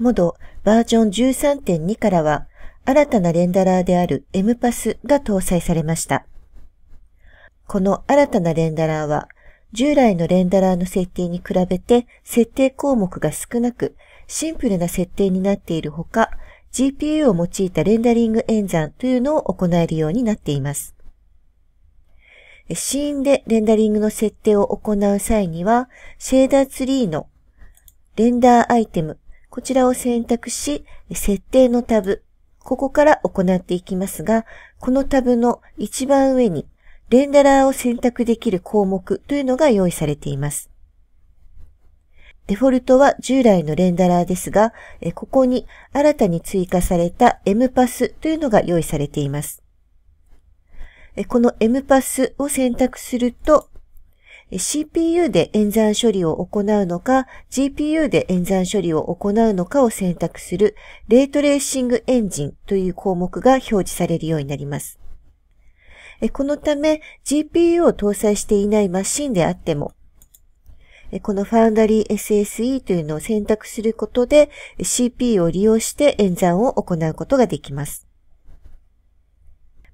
モドバージョン13.2からは、新たなレンダラーである M パスが搭載されました。この新たなレンダラーは、従来のレンダラーの設定に比べて設定項目が少なく、シンプルな設定になっているほか、GPU を用いたレンダリング演算というのを行えるようになっています。シーンでレンダリングの設定を行う際には、シェーダーツリーのレンダーアイテムこちらを選択し、設定のタブ、ここから行っていきますが、このタブの一番上に、レンダラーを選択できる項目というのが用意されています。デフォルトは従来のレンダラーですが、ここに新たに追加された M パスというのが用意されています。この M パスを選択すると、CPU で演算処理を行うのか、GPU で演算処理を行うのかを選択する、レートレーシングエンジンという項目が表示されるようになります。このため、GPU を搭載していないマシンであっても、この Foundry SSE というのを選択することで、CPU を利用して演算を行うことができます。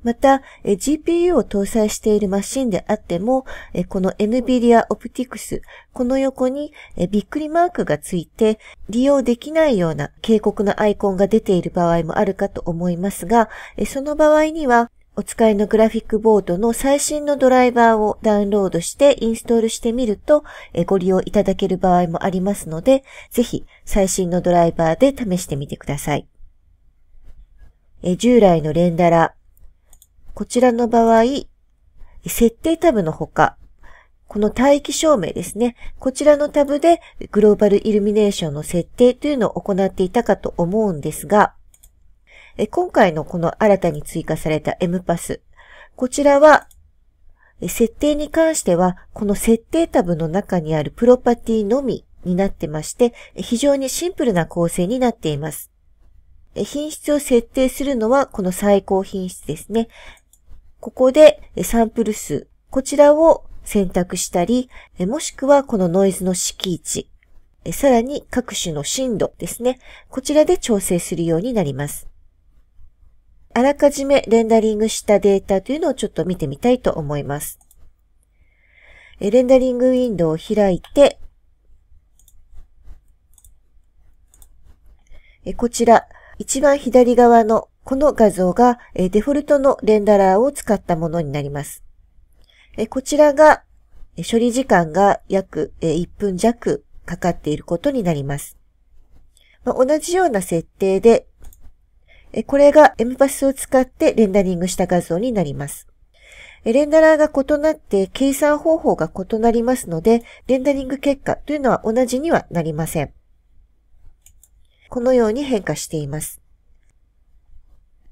また、GPU を搭載しているマシンであっても、この NVIDIA Optics、この横にびっくりマークがついて、利用できないような警告のアイコンが出ている場合もあるかと思いますが、その場合には、お使いのグラフィックボードの最新のドライバーをダウンロードしてインストールしてみるとご利用いただける場合もありますので、ぜひ最新のドライバーで試してみてください。従来のレンダラこちらの場合、設定タブのほか、この待機証明ですね。こちらのタブでグローバルイルミネーションの設定というのを行っていたかと思うんですが、今回のこの新たに追加された M パス。こちらは、設定に関しては、この設定タブの中にあるプロパティのみになってまして、非常にシンプルな構成になっています。品質を設定するのはこの最高品質ですね。ここでサンプル数、こちらを選択したり、もしくはこのノイズの敷値、さらに各種の深度ですね。こちらで調整するようになります。あらかじめレンダリングしたデータというのをちょっと見てみたいと思います。レンダリングウィンドウを開いて、こちら、一番左側のこの画像がデフォルトのレンダラーを使ったものになります。こちらが処理時間が約1分弱かかっていることになります。同じような設定で、これが M パスを使ってレンダリングした画像になります。レンダラーが異なって計算方法が異なりますので、レンダリング結果というのは同じにはなりません。このように変化しています。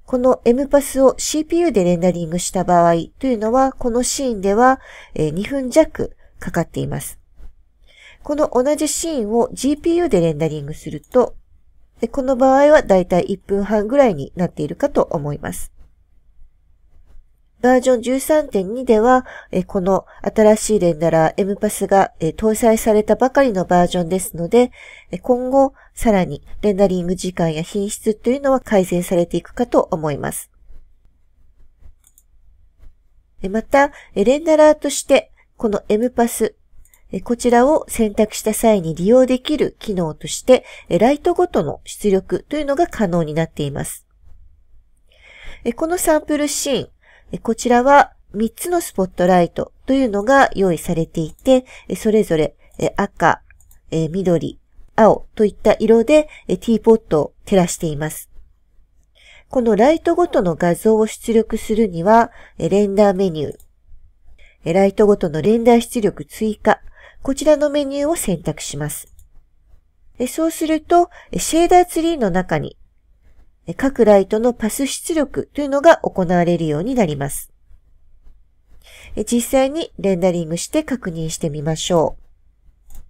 この M パスを CPU でレンダリングした場合というのは、このシーンでは2分弱かかっています。この同じシーンを GPU でレンダリングすると、この場合はだいたい1分半ぐらいになっているかと思います。バージョン13.2では、この新しいレンダラー M パスが搭載されたばかりのバージョンですので、今後さらにレンダリング時間や品質というのは改善されていくかと思います。また、レンダラーとしてこの M パスこちらを選択した際に利用できる機能として、ライトごとの出力というのが可能になっています。このサンプルシーン、こちらは3つのスポットライトというのが用意されていて、それぞれ赤、緑、青といった色でティーポットを照らしています。このライトごとの画像を出力するには、レンダーメニュー、ライトごとのレンダー出力追加、こちらのメニューを選択します。そうすると、シェーダーツリーの中に各ライトのパス出力というのが行われるようになります。実際にレンダリングして確認してみましょう。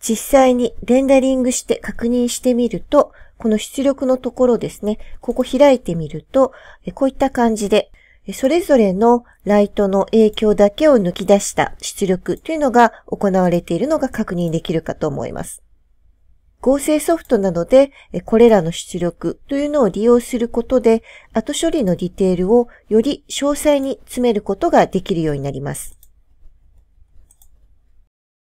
実際にレンダリングして確認してみると、この出力のところですね、ここ開いてみると、こういった感じでそれぞれのライトの影響だけを抜き出した出力というのが行われているのが確認できるかと思います。合成ソフトなどでこれらの出力というのを利用することで後処理のディテールをより詳細に詰めることができるようになります。